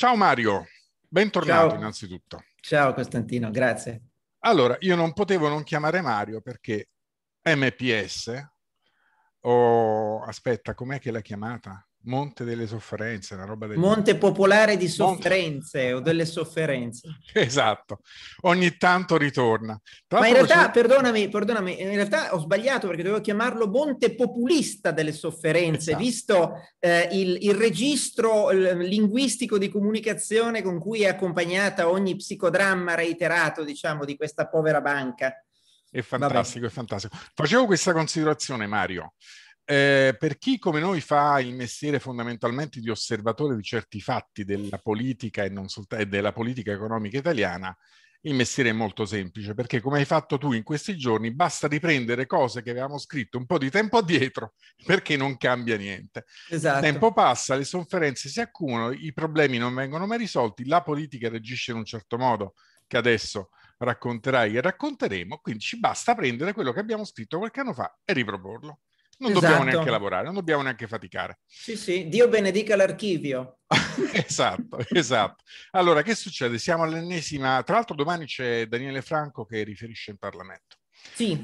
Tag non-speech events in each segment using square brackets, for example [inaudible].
Ciao Mario, bentornato Ciao. innanzitutto. Ciao Costantino, grazie. Allora, io non potevo non chiamare Mario perché MPS, o oh, aspetta, com'è che l'ha chiamata? Monte delle sofferenze, una roba del Monte popolare di sofferenze Monte... o delle sofferenze. [laughs] Esatto, ogni tanto ritorna. Tra Ma in realtà, c'è... perdonami, perdonami, in realtà ho sbagliato perché dovevo chiamarlo Monte populista delle sofferenze, esatto. visto eh, il, il, registro linguistico di comunicazione con cui è accompagnata ogni psicodramma reiterato, diciamo, di questa povera banca. È fantastico, è fantastico. Facevo questa considerazione, Mario eh, per chi come noi fa il mestiere fondamentalmente di osservatore di certi fatti della politica e, solt- e della politica economica italiana, il mestiere è molto semplice, perché come hai fatto tu in questi giorni, basta riprendere cose che avevamo scritto un po' di tempo addietro, perché non cambia niente. Esatto. Il tempo passa, le sofferenze si accumulano, i problemi non vengono mai risolti, la politica reagisce in un certo modo, che adesso racconterai e racconteremo, quindi ci basta prendere quello che abbiamo scritto qualche anno fa e riproporlo non esatto. dobbiamo neanche lavorare, non dobbiamo neanche faticare. Sì, sì, Dio benedica l'archivio. [laughs] esatto, esatto. Allora, che succede? Siamo all'ennesima, tra l'altro domani c'è Daniele Franco che riferisce in Parlamento. Sì.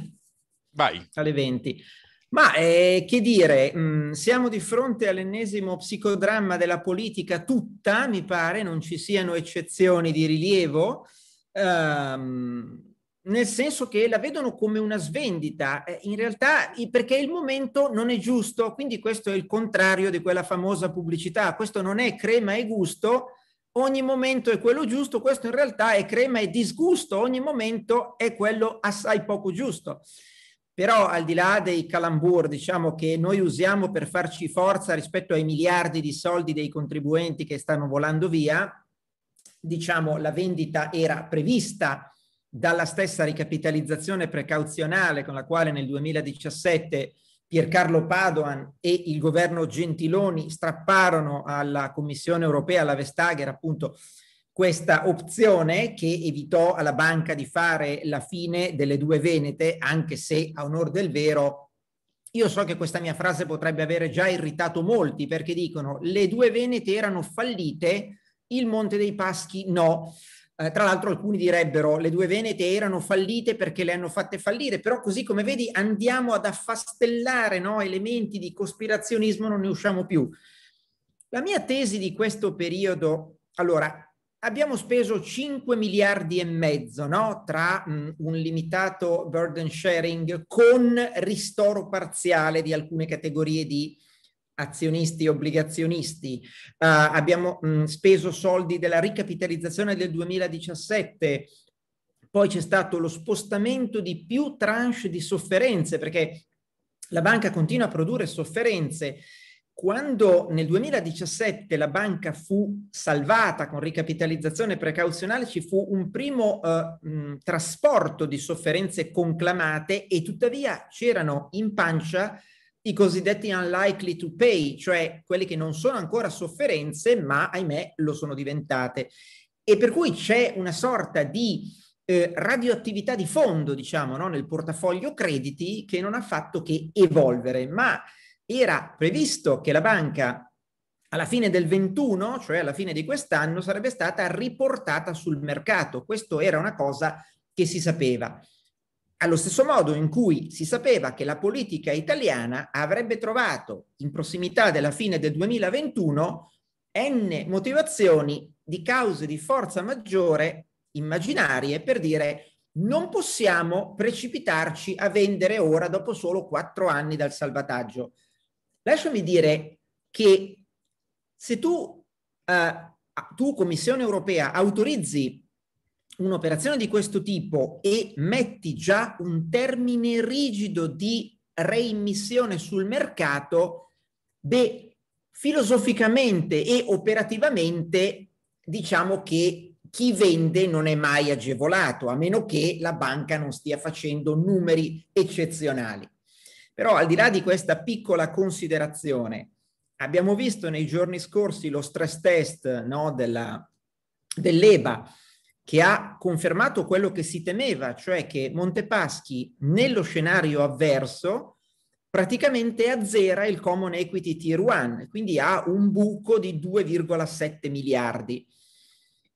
Vai. Alle 20. Ma eh, che dire, mh, mm, siamo di fronte all'ennesimo psicodramma della politica tutta, mi pare, non ci siano eccezioni di rilievo. Um, nel senso che la vedono come una svendita, eh, in realtà perché il momento non è giusto, quindi questo è il contrario di quella famosa pubblicità, questo non è crema e gusto, ogni momento è quello giusto, questo in realtà è crema e disgusto, ogni momento è quello assai poco giusto. Però al di là dei calambur, diciamo che noi usiamo per farci forza rispetto ai miliardi di soldi dei contribuenti che stanno volando via, diciamo la vendita era prevista, dalla stessa ricapitalizzazione precauzionale con la quale nel 2017 Piercarlo Padoan e il governo Gentiloni strapparono alla Commissione europea, alla Vestager, appunto questa opzione che evitò alla banca di fare la fine delle due Venete, anche se a onor del vero, io so che questa mia frase potrebbe avere già irritato molti perché dicono le due Venete erano fallite, il Monte dei Paschi no. Eh, tra l'altro alcuni direbbero le due venete erano fallite perché le hanno fatte fallire, però così come vedi andiamo ad affastellare no, elementi di cospirazionismo, non ne usciamo più. La mia tesi di questo periodo, allora, abbiamo speso 5 miliardi e mezzo no, tra mh, mm, un limitato burden sharing con ristoro parziale di alcune categorie di azionisti e obbligazionisti, uh, abbiamo mh, speso soldi della ricapitalizzazione del 2017, poi c'è stato lo spostamento di più tranche di sofferenze, perché la banca continua a produrre sofferenze. Quando nel 2017 la banca fu salvata con ricapitalizzazione precauzionale, ci fu un primo eh, mh, trasporto di sofferenze conclamate e tuttavia c'erano in pancia i cosiddetti unlikely to pay, cioè quelli che non sono ancora sofferenze, ma ahimè lo sono diventate. E per cui c'è una sorta di eh, radioattività di fondo, diciamo, no? nel portafoglio crediti che non ha fatto che evolvere, ma era previsto che la banca alla fine del 21, cioè alla fine di quest'anno, sarebbe stata riportata sul mercato. Questo era una cosa che si sapeva allo stesso modo in cui si sapeva che la politica italiana avrebbe trovato in prossimità della fine del 2021 n motivazioni di cause di forza maggiore immaginarie per dire non possiamo precipitarci a vendere ora dopo solo quattro anni dal salvataggio. Lasciami dire che se tu, eh, tu Commissione europea, autorizzi un'operazione di questo tipo e metti già un termine rigido di reimmissione sul mercato, beh, filosoficamente e operativamente diciamo che chi vende non è mai agevolato, a meno che la banca non stia facendo numeri eccezionali. Però al di là di questa piccola considerazione, abbiamo visto nei giorni scorsi lo stress test no, della, dell'EBA, che ha confermato quello che si temeva, cioè che Montepaschi nello scenario avverso praticamente azzera il Common Equity Tier 1, quindi ha un buco di 2,7 miliardi.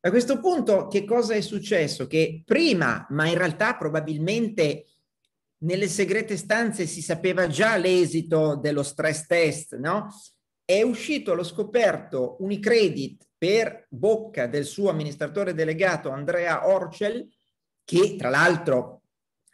A questo punto che cosa è successo? Che prima, ma in realtà probabilmente nelle segrete stanze si sapeva già l'esito dello stress test, no? È uscito allo scoperto Unicredit per bocca del suo amministratore delegato Andrea Orcel, che tra l'altro,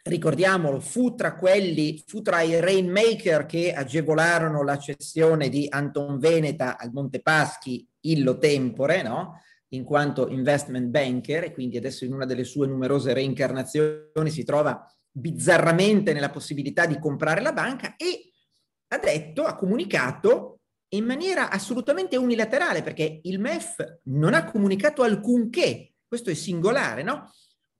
ricordiamolo, fu tra quelli, fu tra i rainmaker che agevolarono la cessione di Anton Veneta al Monte Paschi illo tempore, no? in quanto investment banker e quindi adesso in una delle sue numerose reincarnazioni si trova bizzarramente nella possibilità di comprare la banca e ha detto, ha comunicato in maniera assolutamente unilaterale, perché il MEF non ha comunicato alcunché, questo è singolare, no?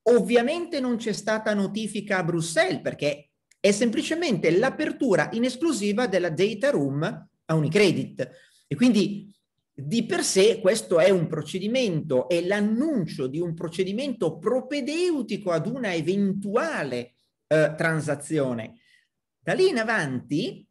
Ovviamente non c'è stata notifica a Bruxelles, perché è semplicemente l'apertura in esclusiva della data room a Unicredit. E quindi di per sé questo è un procedimento, è l'annuncio di un procedimento propedeutico ad una eventuale eh, transazione. Da lì in avanti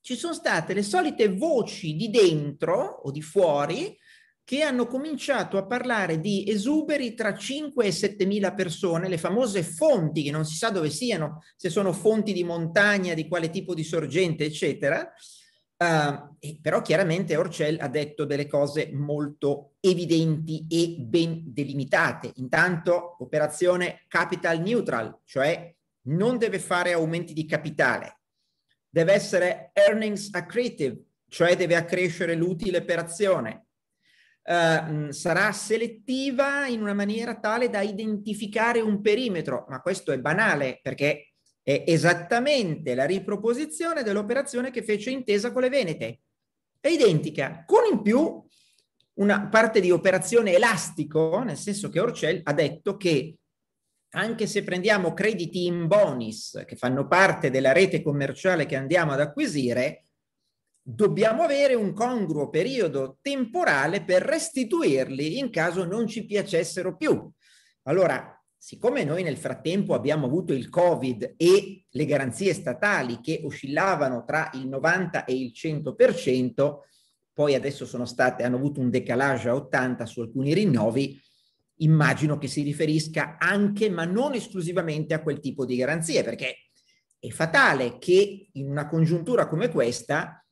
ci sono state le solite voci di dentro o di fuori che hanno cominciato a parlare di esuberi tra 5 e 7 mila persone, le famose fonti, che non si sa dove siano, se sono fonti di montagna, di quale tipo di sorgente, eccetera. Uh, però chiaramente Orcel ha detto delle cose molto evidenti e ben delimitate. Intanto operazione capital neutral, cioè non deve fare aumenti di capitale, deve essere earnings accretive, cioè deve accrescere l'utile per azione. Uh, sarà selettiva in una maniera tale da identificare un perimetro, ma questo è banale perché è esattamente la riproposizione dell'operazione che fece intesa con le Venete. È identica, con in più una parte di operazione elastico, nel senso che Orcel ha detto che anche se prendiamo crediti in bonus che fanno parte della rete commerciale che andiamo ad acquisire, dobbiamo avere un congruo periodo temporale per restituirli in caso non ci piacessero più. Allora, siccome noi nel frattempo abbiamo avuto il Covid e le garanzie statali che oscillavano tra il 90 e il 100%, poi adesso sono state, hanno avuto un decalage a 80 su alcuni rinnovi, immagino che si riferisca anche, ma non esclusivamente, a quel tipo di garanzie, perché è fatale che in una congiuntura come questa,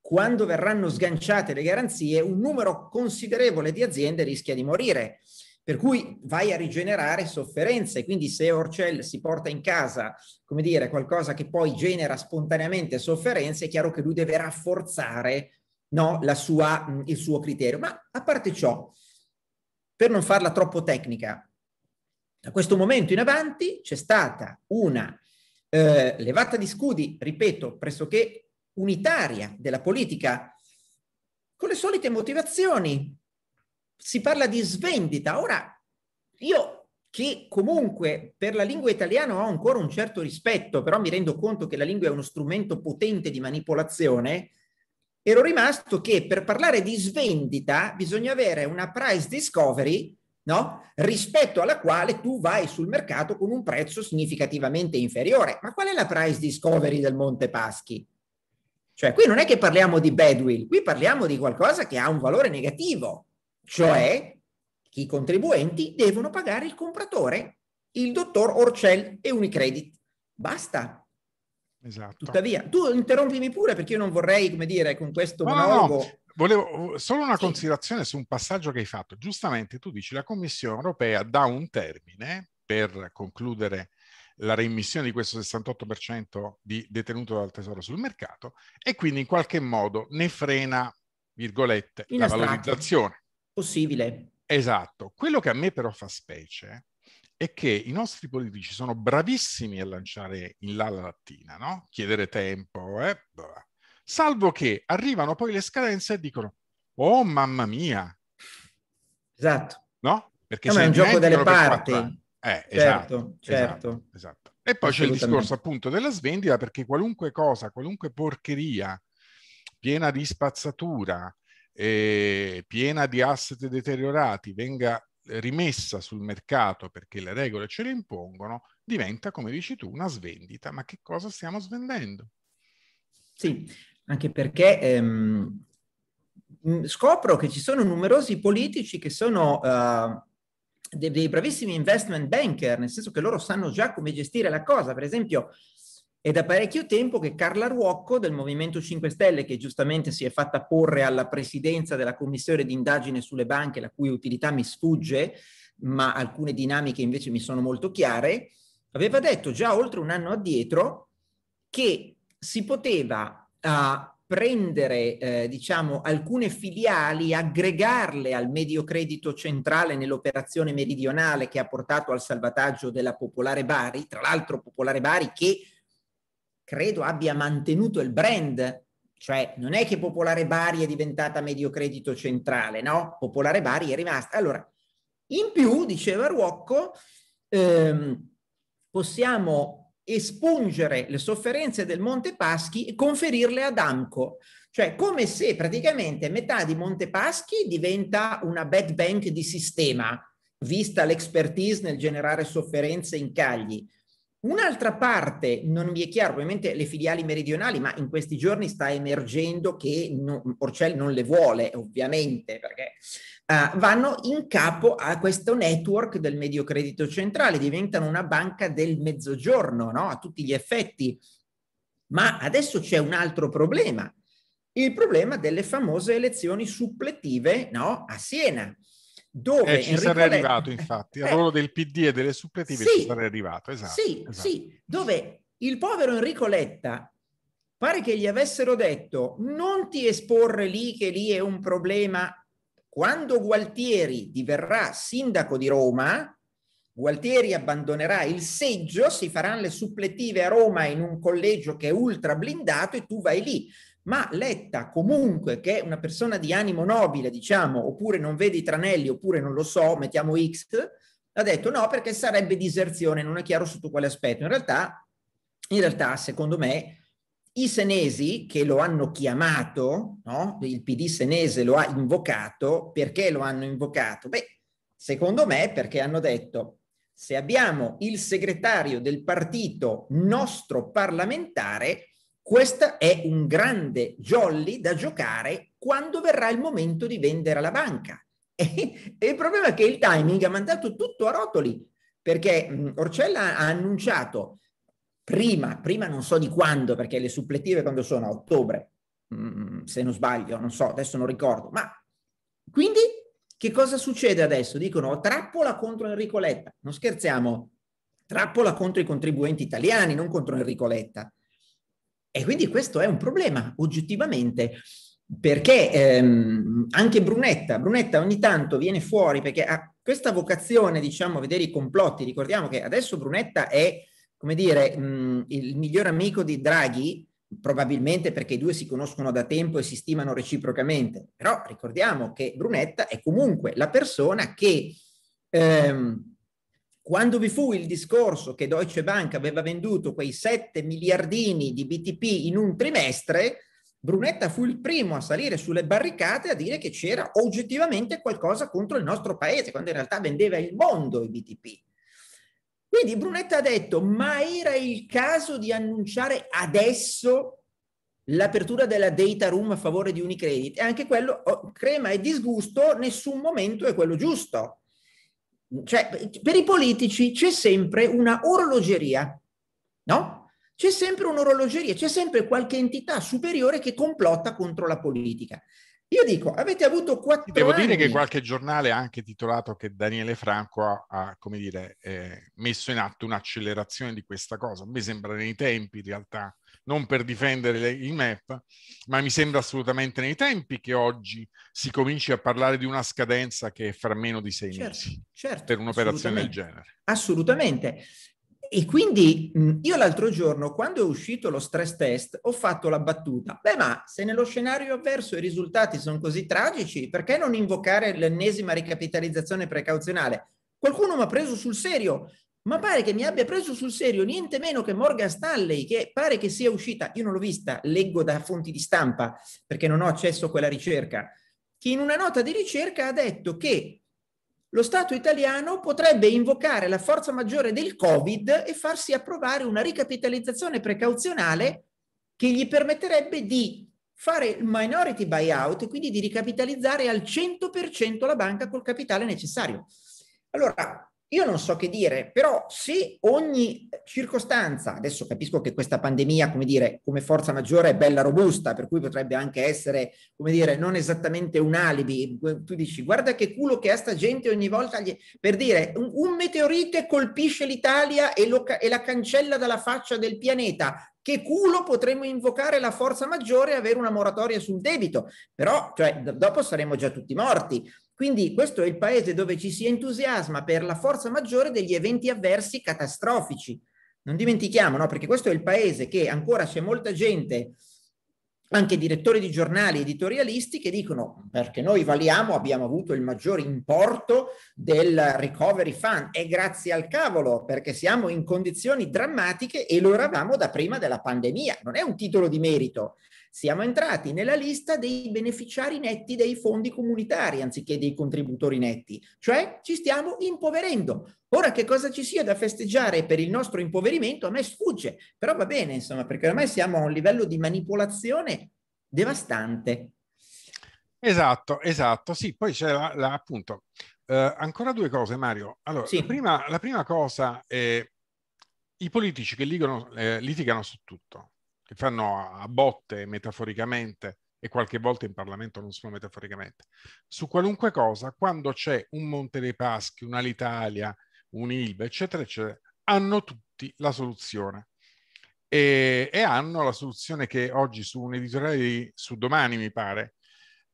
quando verranno sganciate le garanzie, un numero considerevole di aziende rischia di morire. Per cui vai a rigenerare sofferenze, quindi se Orcel si porta in casa, come dire, qualcosa che poi genera spontaneamente sofferenze, è chiaro che lui deve rafforzare no, sua, il suo criterio. Ma a parte ciò, per non farla troppo tecnica, da questo momento in avanti c'è stata una eh, levata di scudi, ripeto, pressoché unitaria della politica, con le solite motivazioni. Si parla di svendita. Ora, io che comunque per la lingua italiana ho ancora un certo rispetto, però mi rendo conto che la lingua è uno strumento potente di manipolazione, ero rimasto che per parlare di svendita bisogna avere una price discovery no? rispetto alla quale tu vai sul mercato con un prezzo significativamente inferiore. Ma qual è la price discovery del Monte Paschi? Cioè, qui non è che parliamo di badwill, qui parliamo di qualcosa che ha un valore negativo, cioè i contribuenti devono pagare il compratore, il dottor Orcel e Unicredit. Basta. Esatto. Tuttavia, tu interrompimi pure perché io non vorrei, come dire, con questo no, monologo... No, no. Volevo uh, solo una sì. considerazione su un passaggio che hai fatto. Giustamente tu dici la Commissione europea dà un termine per concludere la reimmissione di questo 68% di detenuto dal tesoro sul mercato e quindi in qualche modo ne frena, virgolette, in la valorizzazione. Possibile. Esatto. Quello che a me però fa specie è che i nostri politici sono bravissimi a lanciare in là la lattina, no? chiedere tempo, eh? salvo che arrivano poi le scadenze e dicono, oh mamma mia. Esatto. No? Perché no, è un gioco delle parti. Eh, certo, esatto, certo. Esatto, esatto. E poi c'è il discorso appunto della svendita, perché qualunque cosa, qualunque porcheria piena di spazzatura, eh, piena di asset deteriorati venga rimessa sul mercato perché le regole ce le impongono, diventa, come dici tu, una svendita. Ma che cosa stiamo svendendo? Sì, anche perché ehm, mm, scopro che ci sono numerosi politici che sono uh, eh, dei, dei bravissimi investment banker, nel senso che loro sanno già come gestire la cosa. Per esempio, è da parecchio tempo che Carla Ruocco del Movimento 5 Stelle, che giustamente si è fatta porre alla presidenza della commissione d'indagine sulle banche, la cui utilità mi sfugge, ma alcune dinamiche invece mi sono molto chiare, aveva detto già oltre un anno addietro che si poteva uh, prendere eh, diciamo alcune filiali, aggregarle al medio credito centrale nell'operazione meridionale che ha portato al salvataggio della Popolare Bari, tra l'altro Popolare Bari che credo abbia mantenuto il brand, cioè non è che Popolare Bari è diventata Mediocredito Centrale, no? Popolare Bari è rimasta. Allora, in più, diceva Ruocco, ehm, possiamo espungere le sofferenze del Monte Paschi e conferirle ad Amco, cioè come se praticamente metà di Monte Paschi diventa una bad bank di sistema, vista l'expertise nel generare sofferenze in Cagli. Un'altra parte, non vi è chiaro, ovviamente le filiali meridionali, ma in questi giorni sta emergendo che no, Porcel non le vuole, ovviamente, perché uh, vanno in capo a questo network del Medio Credito Centrale, diventano una banca del mezzogiorno, no? a tutti gli effetti. Ma adesso c'è un altro problema, il problema delle famose elezioni suppletive no? a Siena dove eh, ci Enrico sarei Letta... arrivato infatti, al eh. ruolo del PD e delle suppletive sì, ci sarei arrivato, esatto. Sì, esatto. sì, dove il povero Enrico Letta pare che gli avessero detto non ti esporre lì che lì è un problema. Quando Gualtieri diverrà sindaco di Roma, Gualtieri abbandonerà il seggio, si faranno le suppletive a Roma in un collegio che è ultra blindato e tu vai lì ma Letta comunque che è una persona di animo nobile, diciamo, oppure non vede i tranelli, oppure non lo so, mettiamo X, ha detto no perché sarebbe diserzione, non è chiaro sotto quale aspetto. In realtà, in realtà secondo me, i senesi che lo hanno chiamato, no? il PD senese lo ha invocato, perché lo hanno invocato? Beh, secondo me perché hanno detto se abbiamo il segretario del partito nostro parlamentare, questo è un grande jolly da giocare quando verrà il momento di vendere alla banca. [laughs] E, il problema è che il timing ha mandato tutto a rotoli, perché mm, Orcella ha annunciato prima, prima non so di quando, perché le supplettive quando sono a ottobre, mm, se non sbaglio, non so, adesso non ricordo, ma quindi che cosa succede adesso? Dicono trappola contro Enrico Letta, non scherziamo, trappola contro i contribuenti italiani, non contro Enrico Letta. E quindi questo è un problema oggettivamente perché ehm, anche Brunetta, Brunetta ogni tanto viene fuori perché ha questa vocazione, diciamo, a vedere i complotti. Ricordiamo che adesso Brunetta è, come dire, mh, mm, il miglior amico di Draghi, probabilmente perché i due si conoscono da tempo e si stimano reciprocamente. Però ricordiamo che Brunetta è comunque la persona che ehm, quando vi fu il discorso che Deutsche Bank aveva venduto quei 7 miliardini di BTP in un trimestre, Brunetta fu il primo a salire sulle barricate a dire che c'era oggettivamente qualcosa contro il nostro paese, quando in realtà vendeva il mondo i BTP. Quindi Brunetta ha detto, ma era il caso di annunciare adesso l'apertura della data room a favore di Unicredit? E anche quello, oh, crema e disgusto, nessun momento è quello giusto. Cioè, per i politici c'è sempre una orologeria, no? C'è sempre un'orologeria, c'è sempre qualche entità superiore che complotta contro la politica. Io dico, avete avuto quattro Devo anni... dire che qualche giornale ha anche titolato che Daniele Franco ha, ha come dire, eh, messo in atto un'accelerazione di questa cosa. A me sembra nei tempi, in realtà, non per difendere le, il MEF, ma mi sembra assolutamente nei tempi che oggi si cominci a parlare di una scadenza che è fra meno di sei certo, mesi certo, per un'operazione del genere. Assolutamente. E quindi mm, io l'altro giorno, quando è uscito lo stress test, ho fatto la battuta. Beh, ma se nello scenario avverso i risultati sono così tragici, perché non invocare l'ennesima ricapitalizzazione precauzionale? Qualcuno mi ha preso sul serio ma pare che mi abbia preso sul serio niente meno che Morgan Stanley, che pare che sia uscita, io non l'ho vista, leggo da fonti di stampa perché non ho accesso a quella ricerca, che in una nota di ricerca ha detto che lo Stato italiano potrebbe invocare la forza maggiore del Covid e farsi approvare una ricapitalizzazione precauzionale che gli permetterebbe di fare il minority buyout e quindi di ricapitalizzare al 100% la banca col capitale necessario. Allora, io non so che dire, però se ogni circostanza, adesso capisco che questa pandemia, come dire, come forza maggiore è bella robusta, per cui potrebbe anche essere, come dire, non esattamente un alibi, eh, tu dici guarda che culo che ha sta gente ogni volta, gli... per dire un, un meteorite colpisce l'Italia e, lo, e la cancella dalla faccia del pianeta, che culo potremmo invocare la forza maggiore e avere una moratoria sul debito, però cioè, d- dopo saremmo già tutti morti. Quindi questo è il paese dove ci si entusiasma per la forza maggiore degli eventi avversi catastrofici. Non dimentichiamo, no? perché questo è il paese che ancora c'è molta gente, anche direttori di giornali, editorialisti, che dicono perché noi valiamo, abbiamo avuto il maggior importo del recovery fund e grazie al cavolo, perché siamo in condizioni drammatiche e lo eravamo da prima della pandemia. Non è un titolo di merito, siamo entrati nella lista dei beneficiari netti dei fondi comunitari anziché dei contributori netti, cioè ci stiamo impoverendo. Ora che cosa ci sia da festeggiare per il nostro impoverimento a me sfugge, però va bene, insomma, perché ormai siamo a un livello di manipolazione devastante. Esatto, esatto, sì, poi c'è la, la, appunto eh, ancora due cose Mario. Allora, sì. la, prima, la prima cosa è i politici che litigano, eh, litigano su tutto che fanno a botte metaforicamente e qualche volta in Parlamento non solo metaforicamente, su qualunque cosa, quando c'è un Monte dei Paschi, un'Alitalia, un'Ilva, eccetera, eccetera, hanno tutti la soluzione. E, e, hanno la soluzione che oggi su un editoriale di, su domani, mi pare,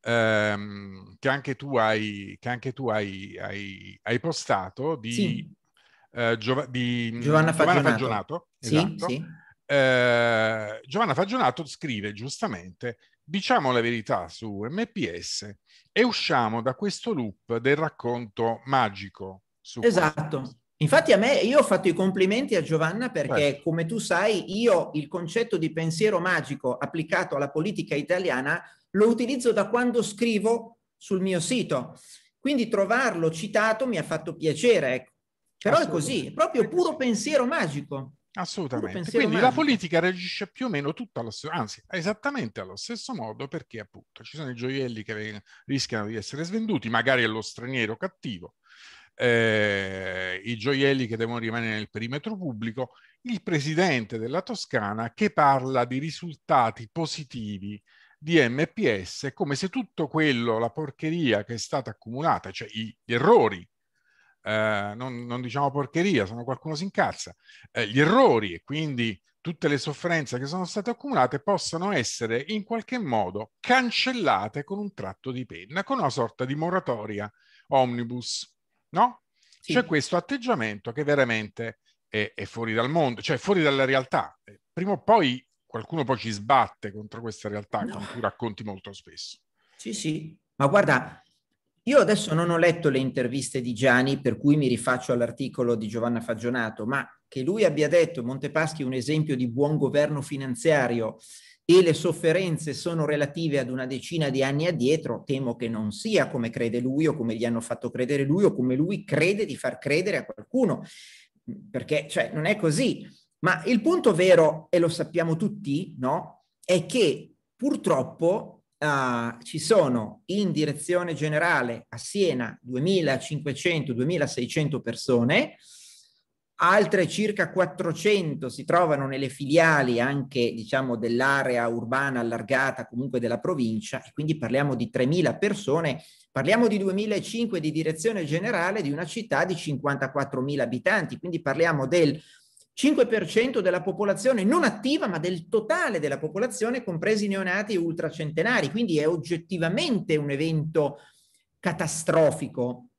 ehm, che anche tu hai, anche tu hai, hai, hai postato di, sì. eh, Giova, di Giovanna Fagionato. Fagionato sì, esatto, sì eh, Giovanna Fagionato scrive giustamente, diciamo la verità su MPS e usciamo da questo loop del racconto magico. esatto. Questo. Infatti a me, io ho fatto i complimenti a Giovanna perché, Beh. Certo. come tu sai, io il concetto di pensiero magico applicato alla politica italiana lo utilizzo da quando scrivo sul mio sito. Quindi trovarlo citato mi ha fatto piacere. Ecco. Però è così, è proprio puro pensiero magico. Assolutamente. Quindi umano. la politica reagisce più o meno tutta allo stesso, anzi, esattamente allo stesso modo perché appunto ci sono i gioielli che rischiano di essere svenduti, magari allo straniero cattivo, eh, i gioielli che devono rimanere nel perimetro pubblico, il presidente della Toscana che parla di risultati positivi di MPS, come se tutto quello, la porcheria che è stata accumulata, cioè gli errori eh, non, non, diciamo porcheria, se no qualcuno si incazza, eh, gli errori e quindi tutte le sofferenze che sono state accumulate possano essere in qualche modo cancellate con un tratto di penna, con una sorta di moratoria omnibus, no? Sì. C'è questo atteggiamento che veramente è, è, fuori dal mondo, cioè fuori dalla realtà. Eh, prima o poi qualcuno poi ci sbatte contro questa realtà no. che tu racconti molto spesso. Sì, sì, ma guarda, io adesso non ho letto le interviste di Gianni, per cui mi rifaccio all'articolo di Giovanna Fagionato, ma che lui abbia detto Montepaschi è un esempio di buon governo finanziario e le sofferenze sono relative ad una decina di anni addietro, temo che non sia come crede lui o come gli hanno fatto credere lui o come lui crede di far credere a qualcuno, perché cioè, non è così. Ma il punto vero, e lo sappiamo tutti, no? è che purtroppo uh, ci sono in direzione generale a Siena 2.500-2.600 persone, altre circa 400 si trovano nelle filiali anche diciamo dell'area urbana allargata comunque della provincia e quindi parliamo di 3.000 persone, parliamo di 2.500 di direzione generale di una città di 54.000 abitanti, quindi parliamo del 5% della popolazione non attiva, ma del totale della popolazione, compresi neonati e ultracentenari. Quindi è oggettivamente un evento catastrofico.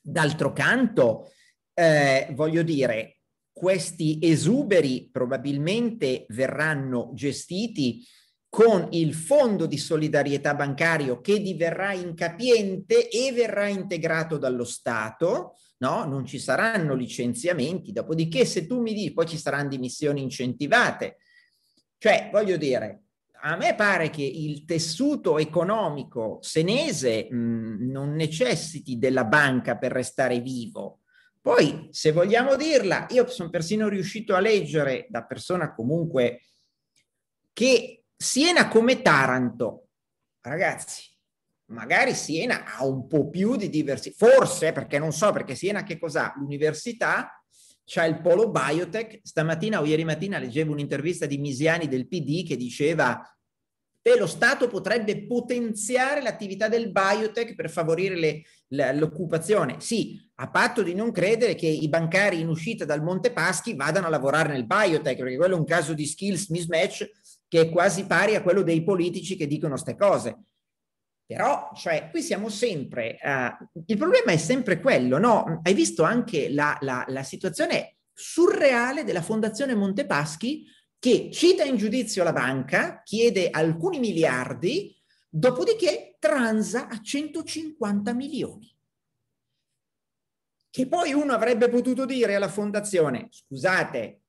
D'altro canto, eh, voglio dire, questi esuberi probabilmente verranno gestiti con il fondo di solidarietà bancario che diverrà incapiente e verrà integrato dallo Stato, no? Non ci saranno licenziamenti, dopodiché se tu mi dici, poi ci saranno dimissioni incentivate. Cioè, voglio dire, a me pare che il tessuto economico senese mh, non necessiti della banca per restare vivo. Poi, se vogliamo dirla, io sono persino riuscito a leggere da persona comunque che Siena come Taranto, ragazzi, magari Siena ha un po' più di diversità, forse perché non so, perché Siena che cos'ha? L'università, c'ha il polo biotech, stamattina o ieri mattina leggevo un'intervista di Misiani del PD che diceva Beh, lo Stato potrebbe potenziare l'attività del biotech per favorire le, le, l'occupazione. Sì, a patto di non credere che i bancari in uscita dal Monte Paschi vadano a lavorare nel biotech, perché quello è un caso di skills mismatch che è quasi pari a quello dei politici che dicono queste cose. Però, cioè, qui siamo sempre, uh, il problema è sempre quello, no? Hai visto anche la, la, la situazione surreale della Fondazione Montepaschi che cita in giudizio la banca, chiede alcuni miliardi, dopodiché transa a 150 milioni. Che poi uno avrebbe potuto dire alla fondazione, scusate,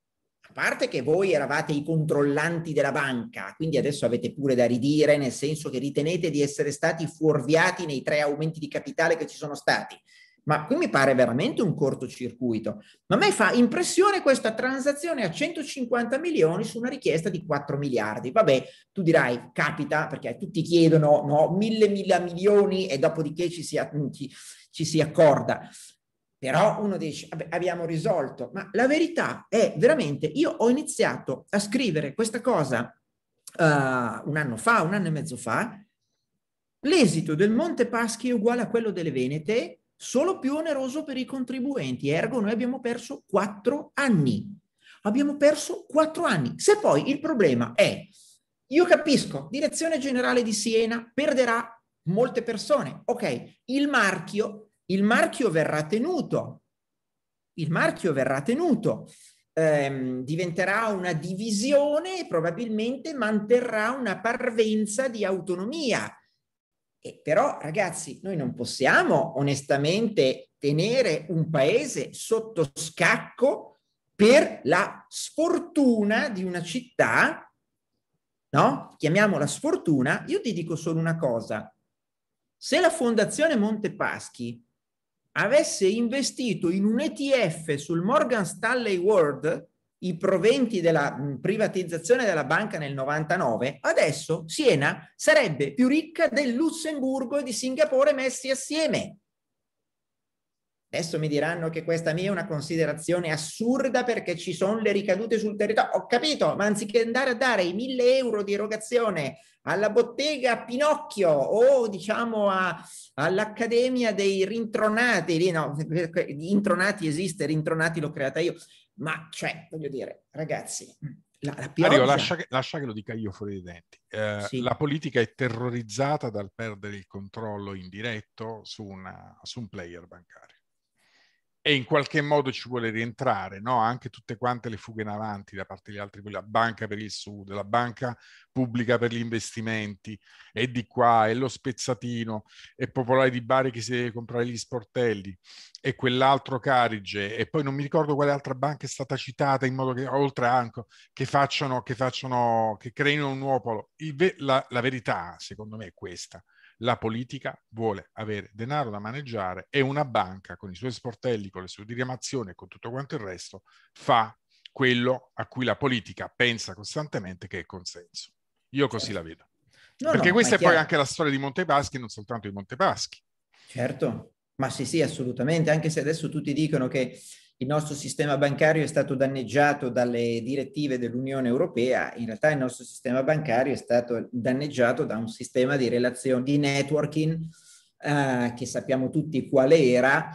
parte che voi eravate i controllanti della banca, quindi adesso avete pure da ridire, nel senso che ritenete di essere stati fuorviati nei tre aumenti di capitale che ci sono stati. Ma qui mi pare veramente un cortocircuito. Ma a me fa impressione questa transazione a 150 milioni su una richiesta di 4 miliardi. Vabbè, tu dirai, capita, perché tutti chiedono no, mille, mille milioni e dopodiché ci si, ci, ci si accorda. Però uno dice, abbiamo risolto, ma la verità è veramente, io ho iniziato a scrivere questa cosa uh, un anno fa, un anno e mezzo fa, l'esito del Monte Paschi è uguale a quello delle Venete, solo più oneroso per i contribuenti, ergo noi abbiamo perso quattro anni. Abbiamo perso quattro anni. Se poi il problema è, io capisco, Direzione Generale di Siena perderà molte persone, ok, il marchio il marchio verrà tenuto, il marchio verrà tenuto, ehm, diventerà una divisione e probabilmente manterrà una parvenza di autonomia. E però ragazzi, noi non possiamo onestamente tenere un paese sotto scacco per la sfortuna di una città, no? Chiamiamola sfortuna. Io ti dico solo una cosa. Se la Fondazione Montepaschi avesse investito in un ETF sul Morgan Stanley World i proventi della mm, privatizzazione della banca nel 99, adesso Siena sarebbe più ricca del Lussemburgo e di Singapore messi assieme. Adesso mi diranno che questa mia è una considerazione assurda perché ci sono le ricadute sul territorio. Ho capito, ma anziché andare a dare i 1000 euro di erogazione alla bottega Pinocchio o diciamo a, all'Accademia dei Rintronati, lì no, Intronati esiste, Rintronati l'ho creata io, ma cioè, voglio dire, ragazzi, la, la pioggia... Mario, lascia, che, lascia che, lo dica io fuori dai denti. Eh, sì. La politica è terrorizzata dal perdere il controllo indiretto su, una, su un player bancario e in qualche modo ci vuole rientrare, no? anche tutte quante le fughe in avanti da parte degli altri, la banca per il sud, la banca pubblica per gli investimenti, e di qua, e lo spezzatino, e Popolare di Bari che si deve comprare gli sportelli, e quell'altro Carige, e poi non mi ricordo quale altra banca è stata citata in modo che, oltre a che facciano, che facciano, che creino un nuopolo. Ve- la, la verità, secondo me, è questa la politica vuole avere denaro da maneggiare e una banca con i suoi sportelli, con le sue diramazioni e con tutto quanto il resto fa quello a cui la politica pensa costantemente che è consenso. Io così la vedo. No, Perché no, questa è, chiaro. poi anche la storia di Montepaschi, non soltanto di Montepaschi. Certo, ma sì, sì, assolutamente, anche se adesso tutti dicono che il nostro sistema bancario è stato danneggiato dalle direttive dell'Unione Europea, in realtà il nostro sistema bancario è stato danneggiato da un sistema di relazione, di networking, eh, che sappiamo tutti quale era,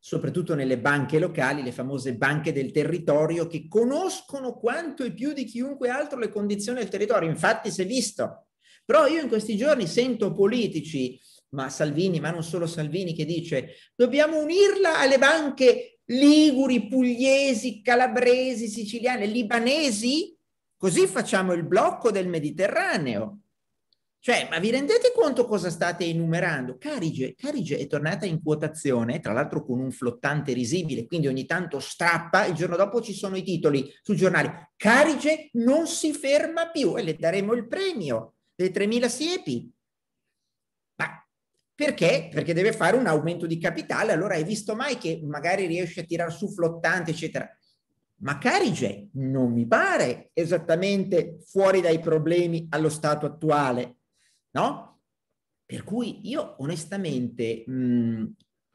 soprattutto nelle banche locali, le famose banche del territorio, che conoscono quanto e più di chiunque altro le condizioni del territorio. Infatti si è visto. Però io in questi giorni sento politici ma Salvini, ma non solo Salvini, che dice dobbiamo unirla alle banche liguri, pugliesi, calabresi, siciliani, libanesi, così facciamo il blocco del Mediterraneo. Cioè, ma vi rendete conto cosa state enumerando? Carige, Carige è tornata in quotazione, tra l'altro con un flottante risibile, quindi ogni tanto strappa, il giorno dopo ci sono i titoli sui giornali. Carige non si ferma più e le daremo il premio dei 3.000 siepi. Perché? Perché deve fare un aumento di capitale, allora hai visto mai che magari riesce a tirar su flottante, eccetera. Ma Carige non mi pare esattamente fuori dai problemi allo stato attuale, no? Per cui io onestamente mh, mm,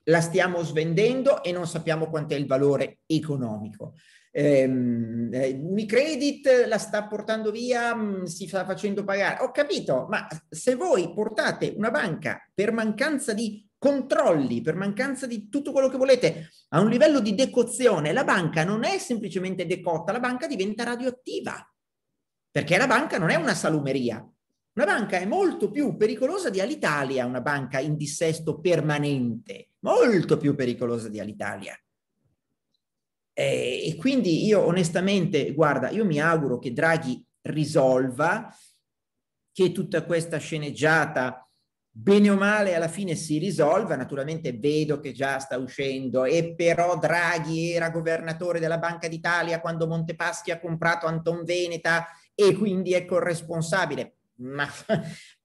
la stiamo svendendo e non sappiamo quant'è il valore economico ehm, eh, Unicredit la sta portando via, mm, si sta facendo pagare. Ho capito, ma se voi portate una banca per mancanza di controlli, per mancanza di tutto quello che volete, a un livello di decozione, la banca non è semplicemente decotta, la banca diventa radioattiva. Perché la banca non è una salumeria, una banca è molto più pericolosa di Alitalia, una banca in dissesto permanente, molto più pericolosa di Alitalia. Eh, e quindi io onestamente, guarda, io mi auguro che Draghi risolva, che tutta questa sceneggiata bene o male alla fine si risolva, naturalmente vedo che già sta uscendo e però Draghi era governatore della Banca d'Italia quando Montepaschi ha comprato Anton Veneta e quindi è corresponsabile. Ecco Ma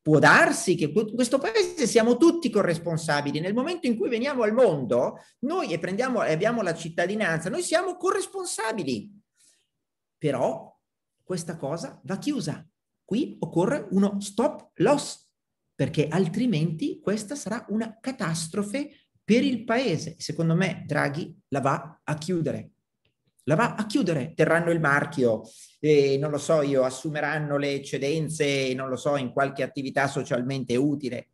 può darsi che questo paese siamo tutti corresponsabili. Nel momento in cui veniamo al mondo, noi e, prendiamo, e abbiamo la cittadinanza, noi siamo corresponsabili. Però questa cosa va chiusa. Qui occorre uno stop loss, perché altrimenti questa sarà una catastrofe per il paese. Secondo me Draghi la va a chiudere. La va a chiudere, terranno il marchio eh, non lo so io, assumeranno le eccedenze, non lo so, in qualche attività socialmente utile.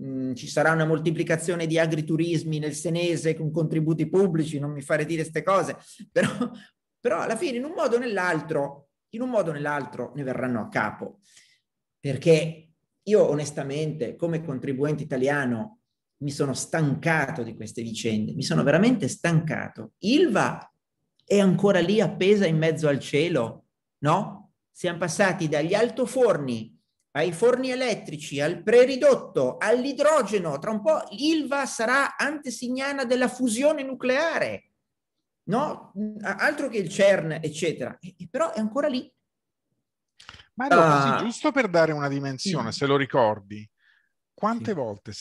Mm, ci sarà una moltiplicazione di agriturismi nel senese con contributi pubblici, non mi fare dire queste cose, [laughs] però, però alla fine in un modo o nell'altro, in un modo o nell'altro ne verranno a capo. Perché io onestamente, come contribuente italiano, mi sono stancato di queste vicende, mi sono veramente stancato. Ilva è ancora lì appesa in mezzo al cielo no? Siamo passati dagli altoforni ai forni elettrici, al preridotto, all'idrogeno, tra un po' l'ILVA sarà antesignana della fusione nucleare, no? Altro che il CERN, eccetera. E, però è ancora lì. Ma allora, uh, sì, giusto per dare una dimensione, sì. se lo ricordi, quante sì. volte è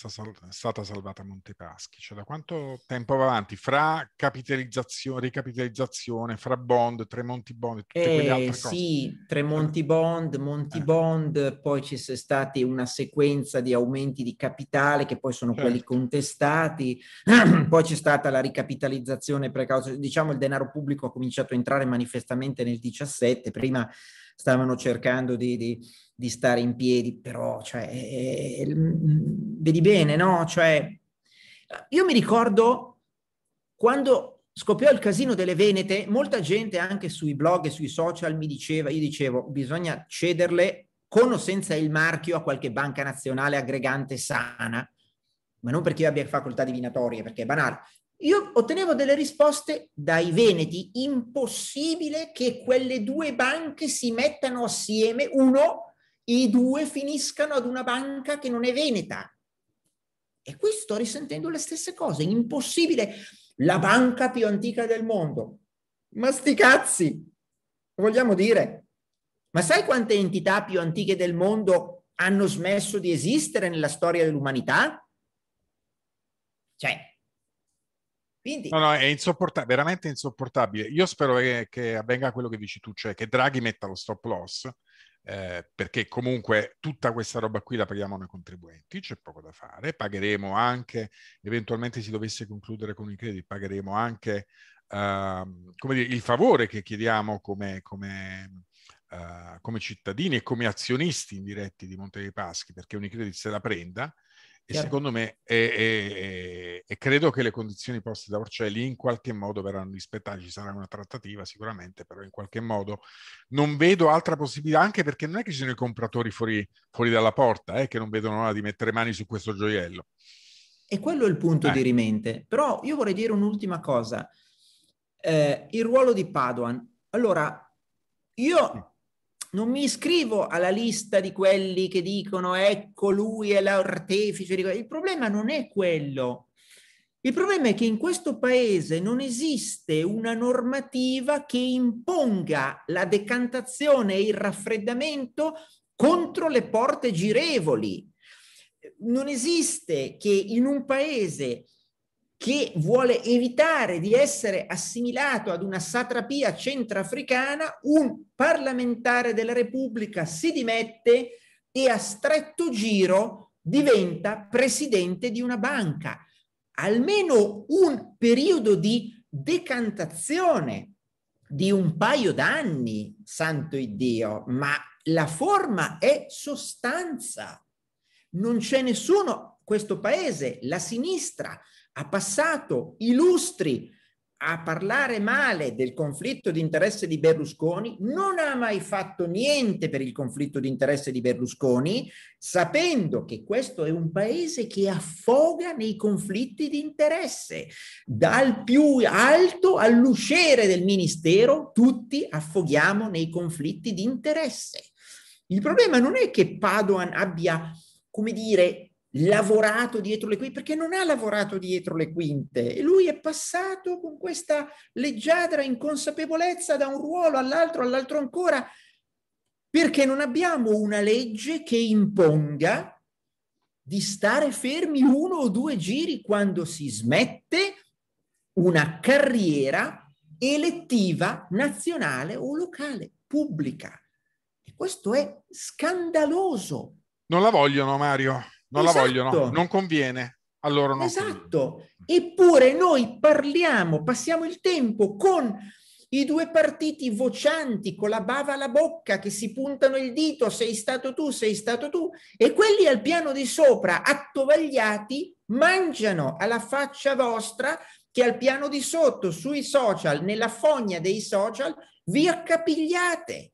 stata salvata Montepaschi? Cioè, da quanto tempo va avanti? Fra capitalizzazione, ricapitalizzazione, fra bond, Tremonti bond e tutte eh, quelle altre sì, cose? Sì, Tremonti bond, Monti eh. bond, poi ci sono stata una sequenza di aumenti di capitale che poi sono certo. quelli contestati, [clears throat] poi c'è stata la ricapitalizzazione precausa, diciamo il denaro pubblico ha cominciato a entrare manifestamente nel 17, prima stavano cercando di, di, di stare in piedi, però cioè, eh, vedi bene, no? Cioè, io mi ricordo quando scoppiò il casino delle Venete, molta gente anche sui blog e sui social mi diceva, io dicevo, bisogna cederle con o senza il marchio a qualche banca nazionale aggregante sana, ma non perché io abbia facoltà divinatorie, perché è banale, io ottenevo delle risposte dai veneti, impossibile che quelle due banche si mettano assieme, uno, i due finiscano ad una banca che non è veneta. E qui sto risentendo le stesse cose, impossibile, la banca più antica del mondo. Ma sti cazzi, vogliamo dire. Ma sai quante entità più antiche del mondo hanno smesso di esistere nella storia dell'umanità? Cioè, quindi... No, no, è insopportabile, veramente insopportabile. Io spero che, che, avvenga quello che dici tu, cioè che Draghi metta lo stop loss, eh, perché comunque tutta questa roba qui la paghiamo noi contribuenti, c'è poco da fare, pagheremo anche, eventualmente si dovesse concludere con i crediti, pagheremo anche Uh, come dire, il favore che chiediamo come, come, uh, come cittadini e come azionisti indiretti di Monte dei Paschi perché Unicredit se la prenda Chiaro. secondo me, e, credo che le condizioni poste da Orcelli in qualche modo verranno rispettate, ci sarà una trattativa sicuramente, però in qualche modo non vedo altra possibilità, anche perché non è che ci sono i compratori fuori, fuori dalla porta, eh, che non vedono l'ora di mettere mani su questo gioiello. E quello è il punto eh. di rimente. Però io vorrei dire un'ultima cosa. Eh, il ruolo di Paduan Allora, io mm non mi iscrivo alla lista di quelli che dicono ecco lui è l'artefice. Il problema non è quello. Il problema è che in questo paese non esiste una normativa che imponga la decantazione e il raffreddamento contro le porte girevoli. Non esiste che in un paese che vuole evitare di essere assimilato ad una satrapia centrafricana, un parlamentare della Repubblica si dimette e a stretto giro diventa presidente di una banca. Almeno un periodo di decantazione di un paio d'anni, santo Dio, ma la forma è sostanza. Non c'è nessuno, questo paese, la sinistra, ha passato illustri a parlare male del conflitto di interesse di Berlusconi, non ha mai fatto niente per il conflitto di interesse di Berlusconi, sapendo che questo è un paese che affoga nei conflitti di interesse, dal più alto all'usciere del ministero, tutti affoghiamo nei conflitti di interesse. Il problema non è che Padoan abbia, come dire, lavorato dietro le quinte, perché non ha lavorato dietro le quinte. E lui è passato con questa leggiadra inconsapevolezza da un ruolo all'altro, all'altro ancora, perché non abbiamo una legge che imponga di stare fermi uno o due giri quando si smette una carriera elettiva nazionale o locale, pubblica. E questo è scandaloso. Non la vogliono, Mario. Non esatto. la vogliono, esatto. non conviene. Allora non esatto. Conviene. Eppure noi parliamo, passiamo il tempo con i due partiti vocianti con la bava alla bocca che si puntano il dito, sei stato tu, sei stato tu, e quelli al piano di sopra, attovagliati, mangiano alla faccia vostra che al piano di sotto, sui social, nella fogna dei social, vi accapigliate.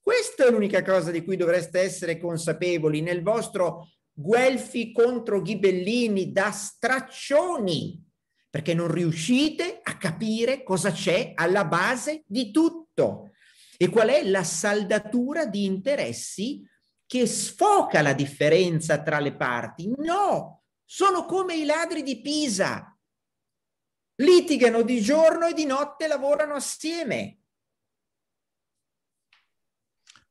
Questa è l'unica cosa di cui dovreste essere consapevoli nel vostro Guelfi contro Ghibellini da straccioni, perché non riuscite a capire cosa c'è alla base di tutto e qual è la saldatura di interessi che sfoca la differenza tra le parti. No, sono come i ladri di Pisa. Litigano di giorno e di notte, lavorano assieme.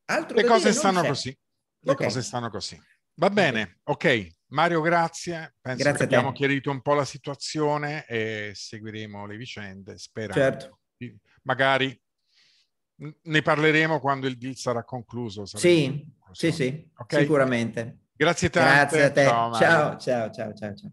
Altro le cose stanno così. Le okay. cose stanno così. Va bene, ok. Mario, grazie. Penso grazie che abbiamo chiarito un po' la situazione e seguiremo le vicende, sperando. Certo. Magari ne parleremo quando il deal sarà concluso. Sì, concluso. sì, sì, okay? sicuramente. Grazie tante. Grazie a te. ciao, ciao, ciao. ciao. ciao.